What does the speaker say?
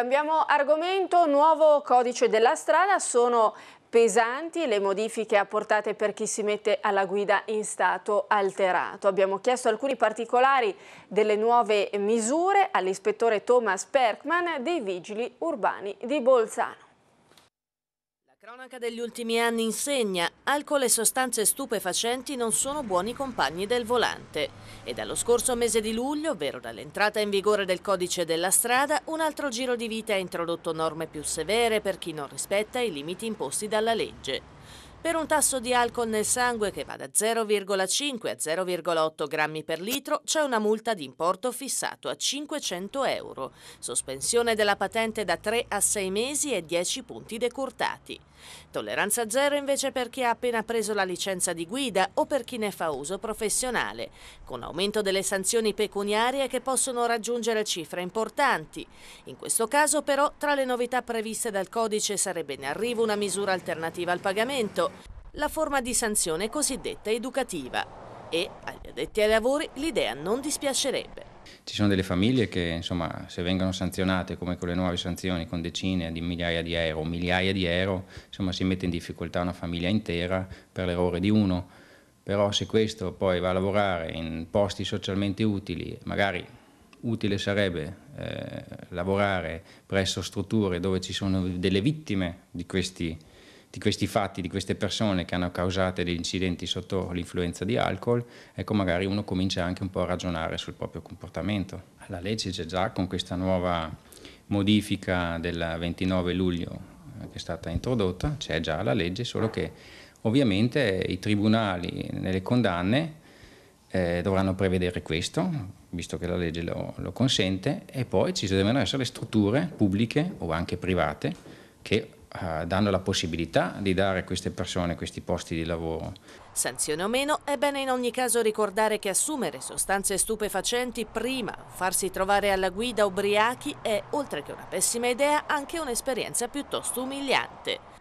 Cambiamo argomento, nuovo codice della strada, sono pesanti le modifiche apportate per chi si mette alla guida in stato alterato. Abbiamo chiesto alcuni particolari delle nuove misure all'ispettore Thomas Perkman dei Vigili Urbani di Bolzano cronaca degli ultimi anni insegna, alcol e sostanze stupefacenti non sono buoni compagni del volante. E dallo scorso mese di luglio, ovvero dall'entrata in vigore del codice della strada, un altro giro di vita ha introdotto norme più severe per chi non rispetta i limiti imposti dalla legge. Per un tasso di alcol nel sangue che va da 0,5 a 0,8 grammi per litro c'è una multa di importo fissato a 500 euro, sospensione della patente da 3 a 6 mesi e 10 punti decurtati. Tolleranza zero invece per chi ha appena preso la licenza di guida o per chi ne fa uso professionale, con aumento delle sanzioni pecuniarie che possono raggiungere cifre importanti. In questo caso però tra le novità previste dal codice sarebbe in arrivo una misura alternativa al pagamento la forma di sanzione cosiddetta educativa e agli addetti ai lavori l'idea non dispiacerebbe. Ci sono delle famiglie che insomma, se vengono sanzionate come con le nuove sanzioni con decine di migliaia di euro, migliaia di euro, insomma, si mette in difficoltà una famiglia intera per l'errore di uno, però se questo poi va a lavorare in posti socialmente utili, magari utile sarebbe eh, lavorare presso strutture dove ci sono delle vittime di questi di questi fatti, di queste persone che hanno causato degli incidenti sotto l'influenza di alcol, ecco magari uno comincia anche un po' a ragionare sul proprio comportamento. La legge c'è già con questa nuova modifica del 29 luglio eh, che è stata introdotta, c'è già la legge, solo che ovviamente i tribunali nelle condanne eh, dovranno prevedere questo, visto che la legge lo, lo consente, e poi ci devono essere le strutture pubbliche o anche private che eh, dando la possibilità di dare a queste persone questi posti di lavoro. Sanzione o meno, è bene in ogni caso ricordare che assumere sostanze stupefacenti prima o farsi trovare alla guida ubriachi è, oltre che una pessima idea, anche un'esperienza piuttosto umiliante.